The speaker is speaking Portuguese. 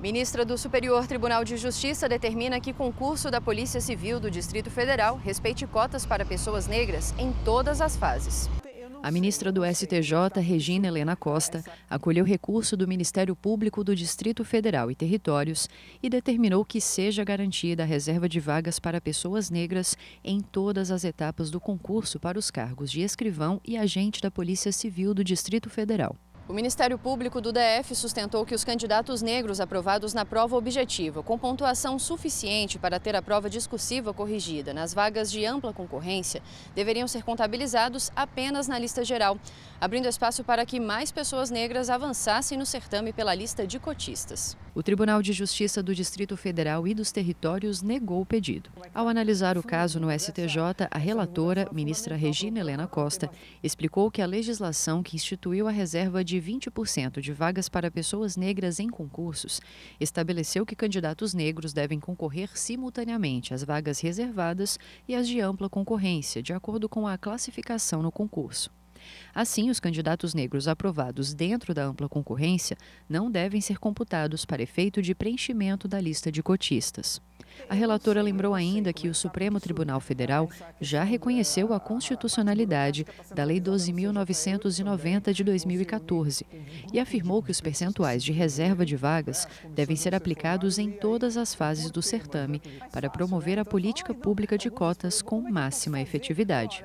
Ministra do Superior Tribunal de Justiça determina que concurso da Polícia Civil do Distrito Federal respeite cotas para pessoas negras em todas as fases. A ministra do STJ, Regina Helena Costa, acolheu recurso do Ministério Público do Distrito Federal e Territórios e determinou que seja garantida a reserva de vagas para pessoas negras em todas as etapas do concurso para os cargos de escrivão e agente da Polícia Civil do Distrito Federal. O Ministério Público do DF sustentou que os candidatos negros aprovados na prova objetiva, com pontuação suficiente para ter a prova discursiva corrigida nas vagas de ampla concorrência, deveriam ser contabilizados apenas na lista geral, abrindo espaço para que mais pessoas negras avançassem no certame pela lista de cotistas. O Tribunal de Justiça do Distrito Federal e dos Territórios negou o pedido. Ao analisar o caso no STJ, a relatora, ministra Regina Helena Costa, explicou que a legislação que instituiu a reserva de de 20% de vagas para pessoas negras em concursos, estabeleceu que candidatos negros devem concorrer simultaneamente às vagas reservadas e às de ampla concorrência, de acordo com a classificação no concurso. Assim, os candidatos negros aprovados dentro da ampla concorrência não devem ser computados para efeito de preenchimento da lista de cotistas. A relatora lembrou ainda que o Supremo Tribunal Federal já reconheceu a constitucionalidade da Lei 12.990 de 2014 e afirmou que os percentuais de reserva de vagas devem ser aplicados em todas as fases do certame para promover a política pública de cotas com máxima efetividade.